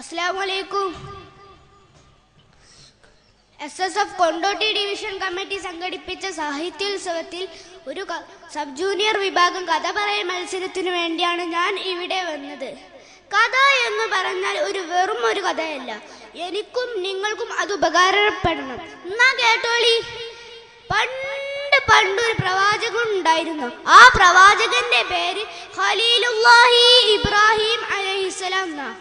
അസ്ലാമലൈക്കും S S F Kondotty division committee സംഘടിപ്പിച്ച സാഹിത്യോത്സവത്തിൽ ഒരു സബ് ജൂനിയർ വിഭാഗം കഥ പറയ മത്സരത്തിനു വേണ്ടിയാണ് ഞാൻ ഇവിടെ വന്നത് കഥ എന്ന് പറഞ്ഞാൽ ഒരു വെറും ഒരു കഥയല്ല എനിക്കും നിങ്ങൾക്കും അത് ഉപകാരപ്പെടണം എന്നാ കേട്ടോളി പണ്ട് പണ്ടൊരു പ്രവാചകൻ ഉണ്ടായിരുന്നു ആ പ്രവാചകന്റെ പേര് ഖലീലുല്ലാഹി ഇബ്രാഹിം അലഹിസ്സലാം എന്നാണ്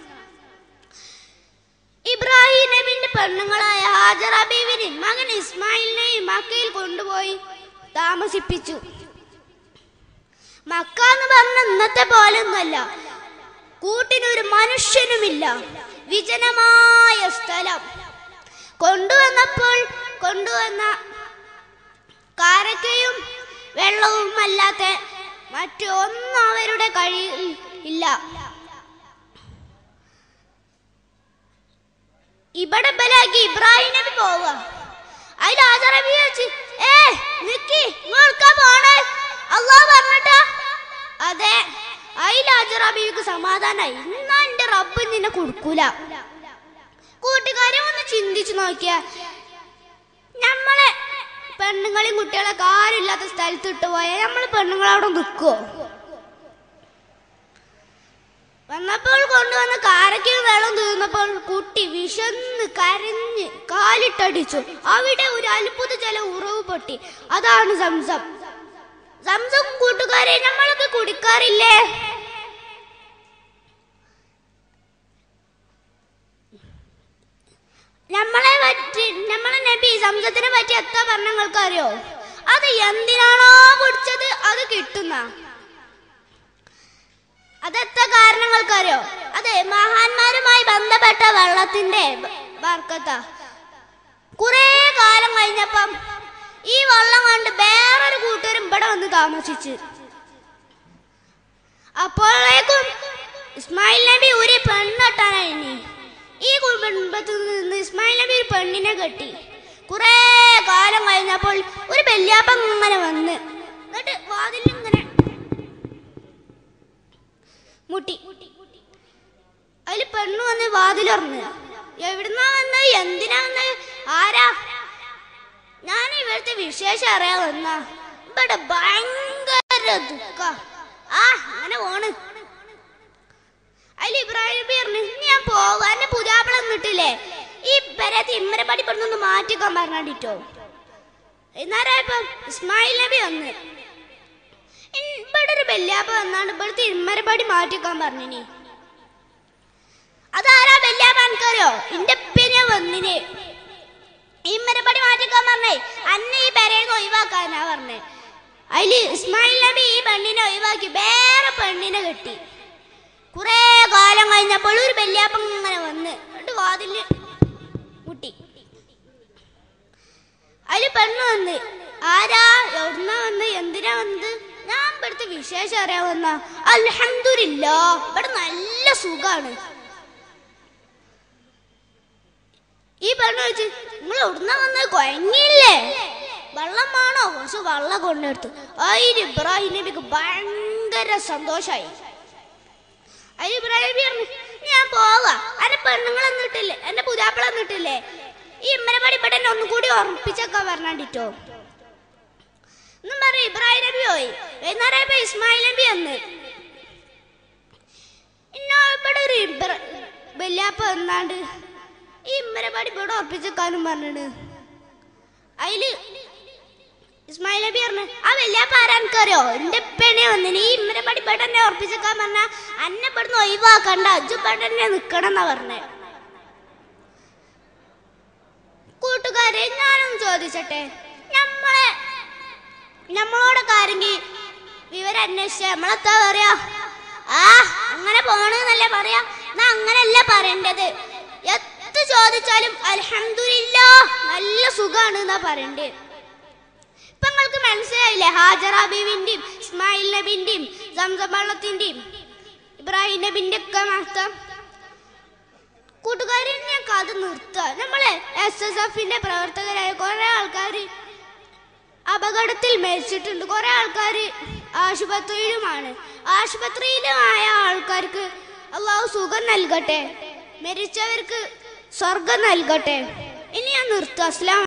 പെണ്ണുങ്ങളായ ഹാജർ ബീവിനെ മകൻ ഇസ്മായിലിനെയും മക്കയിൽ കൊണ്ടുപോയി താമസിപ്പിച്ചു മക്ക എന്ന് പറഞ്ഞ ഇന്നത്തെ പോലെ ഒന്നല്ല കൂട്ടിനൊരു മനുഷ്യനുമില്ല വിജനമായ സ്ഥലം കൊണ്ടുവന്നപ്പോൾ കൊണ്ടുവന്ന കാരക്കയും വെള്ളവും അല്ലാത്ത മറ്റൊന്നും അവരുടെ കഴിയിൽ ഇല്ല ഇവിടെ ബലാക്കി ഇബ്രാഹിം നബി പോവുക അതിൽ ആദർ നബി ഏ നിക്കി നിൽക്കാൻ പോണേ അള്ളാഹ് പറഞ്ഞിട്ടാ അതെ അതിൽ ആദർ നബിക്ക് സമാധാനായി എന്നാ എന്റെ റബ്ബ് നിന്നെ കൊടുക്കൂല കൂട്ടുകാരെ ഒന്ന് ചിന്തിച്ചു നോക്കിയ നമ്മളെ പെണ്ണുങ്ങളെയും കുട്ടികളെ കാര്യമില്ലാത്ത സ്ഥലത്ത് ഇട്ടു ഇട്ടുപോയാൽ നമ്മൾ പെണ്ണുങ്ങളവിടെ നിൽക്കുമോ വന്നപ്പോൾ കൊണ്ടുവന്ന കാരക്കിൽ വെള്ളം തീർന്നപ്പോൾ കുട്ടി വിശന്ന് കരഞ്ഞ് കാലിട്ടടിച്ചു അവിടെ ഒരു അത്ഭുത ജല ഉറവ് പൊട്ടി അതാണ് സംസം സംസം കൂട്ടുകാരെ ഞങ്ങളൊക്കെ കുടിക്കാറില്ലേ നമ്മളെ പറ്റി നമ്മളെ നബി സംസത്തിനെ പറ്റി എത്ര വർണ്ണങ്ങൾക്കറിയോ അറിയോ അത് എന്തിനാണോ കുടിച്ചത് അത് കിട്ടുന്ന അതെത്ര കാരണങ്ങൾക്കറിയോ അതെ മഹാന്മാരുമായി ബന്ധപ്പെട്ട വെള്ളത്തിന്റെ കുറേ കാലം കഴിഞ്ഞപ്പം ഈ വള്ളം കണ്ട് വേറൊരു കൂട്ടരും ഇവിടെ വന്ന് താമസിച്ചു അപ്പോഴേക്കും ഇസ്മായിൽ നബി ഒരു പെണ്ണൊട്ടാനായിരുന്നു ഈ കുടുംബത്തിൽ നിന്ന് ഇസ്മായിൽ നബി ഒരു പെണ്ണിനെ കെട്ടി കുറേ കാലം കഴിഞ്ഞപ്പോൾ ഒരു ബല്യാപ്പം ഇങ്ങനെ വന്നു മുട്ടി അതിൽ പെണ്ണു വന്ന് വാതിലറിഞ്ഞ് എവിടുന്നാ വന്ന് എന്തിനാ വന്ന് ആരാ ഞാൻ ഇവിടുത്തെ വിശേഷം അറിയാൻ വന്ന ഇവിടെ ഭയങ്കര ദുഃഖ ആ അങ്ങനെ പോണ് അതിൽ ഇബ്രാഹിം നബി പറഞ്ഞു ഞാൻ പോവാൻ പുതിയാപ്പിളം കിട്ടില്ലേ ഈ പെരത്ത് ഇമ്മരെ പടി പെടുന്നൊന്ന് മാറ്റിക്കാൻ പറഞ്ഞിട്ടോ എന്നാരായപ്പം ഇസ്മായിൽ നബി വന്ന് വല്യാപ്പ വന്നാണ് ഇവിടുത്തെ ഇരുമരപ്പാടി മാറ്റിക്കാൻ പറഞ്ഞിനി അതാരാ വല്യാപ്പ എനിക്കറിയോ എന്റെ ഉപ്പിനെ വന്നിനി ഇരുമരപ്പാടി മാറ്റിക്കാൻ പറഞ്ഞേ അന്ന് ഈ പെരേന്ന് ഒഴിവാക്കാനാ പറഞ്ഞേ അതിൽ ഇസ്മായിൽ നബി ഈ പെണ്ണിനെ ഒഴിവാക്കി വേറെ പെണ്ണിനെ കെട്ടി കുറേ കാലം കഴിഞ്ഞപ്പോൾ ഒരു വല്യാപ്പൻ ഇങ്ങനെ വന്ന് എന്നിട്ട് വാതില് മുട്ടി അതിൽ പെണ്ണ് വന്ന് ആരാ എവിടുന്ന വന്ന് എന്തിനാ വന്ന് വിശേഷം അറിയാവുന്ന അൽഹമില്ല ഇവിടെ നല്ല സുഖാണ് ഈ പറഞ്ഞു വെച്ച് നിങ്ങൾ എവിടുന്ന വന്നത് വെള്ളം വെള്ളമാണോ കുറച്ച് വെള്ളം കൊണ്ടെടുത്ത് അതിന് ഇബ്രാഹിം നബിക്ക് ഭയങ്കര സന്തോഷായി അതിന് ഇബ്രാഹിം നബി പറഞ്ഞു ഞാൻ പോവാ എന്റെ പെണ്ണുങ്ങൾ എന്നിട്ടില്ലേ എന്റെ പുതിയാപ്പിള എന്നിട്ടില്ലേ ഈ ഇമ്മനപടി ഇവിടെ ഒന്നും കൂടി ഓർമ്മിപ്പിച്ചൊക്കെ പറഞ്ഞിട്ടോ എന്നും പറയും ഇബ്രാഹിം നബി പോയി വൈകുന്നേരമായപ്പോ ഇസ്മായിൽ നബി വന്ന് ഇവിടെ ഒരു ഇബ്ര വല്യാപ്പ വന്നാണ്ട് ഈ ഇമ്മരപാടി ഇവിടെ ഉറപ്പിച്ചെക്കാനും പറഞ്ഞിട്ട് അതില് ഇസ്മായിൽ നബി പറഞ്ഞു ആ വല്യാപ്പ ആരാനറിയോ എന്റെ ഇപ്പനെ വന്നിന് ഈ ഇമ്മരപാടി ഇവിടെ തന്നെ ഉറപ്പിച്ചെക്കാൻ പറഞ്ഞ അന്നെ ഇവിടുന്ന് ഒഴിവാക്കണ്ട അജു ഇവിടെ തന്നെ നിക്കണം എന്നാ പറഞ്ഞേ കൂട്ടുകാരെ ഞാനൊന്ന് ചോദിച്ചട്ടെ നമ്മളെ നമ്മളോടൊക്കെ ആരെങ്കിലും അന്വേഷിച്ച നമ്മളെത്താ പറയാ ആ അങ്ങനെ പോണെന്നല്ലേ പറയാ എന്നാ അങ്ങനല്ല പറയേണ്ടത് എത്ത് ചോദിച്ചാലും അലഹമില്ല നല്ല സുഖാണ് എന്നാ പറയണ്ടേ ഇപ്പൊ നിങ്ങൾക്ക് മനസ്സിലായില്ലേ ഹാജറ ബീവിന്റെയും ഇസ്മായിൽ നബിന്റെയും സംസബള്ളത്തിന്റെയും ഇബ്രാഹിം നബിന്റെ ഒക്കെ മാത്രം കൂട്ടുകാരി ഞാൻ കഥ നിർത്തുക നമ്മളെ എസ് എസ് എഫിന്റെ പ്രവർത്തകരായ കുറെ ആൾക്കാർ അപകടത്തിൽ മരിച്ചിട്ടുണ്ട് കുറേ ആൾക്കാർ ആശുപത്രിയിലുമാണ് ആശുപത്രിയിലുമായ ആൾക്കാർക്ക് അള്ളാഹു സുഖം നൽകട്ടെ മരിച്ചവർക്ക് സ്വർഗം നൽകട്ടെ ഇനി ഞാൻ നിർത്തു അസ്ലാം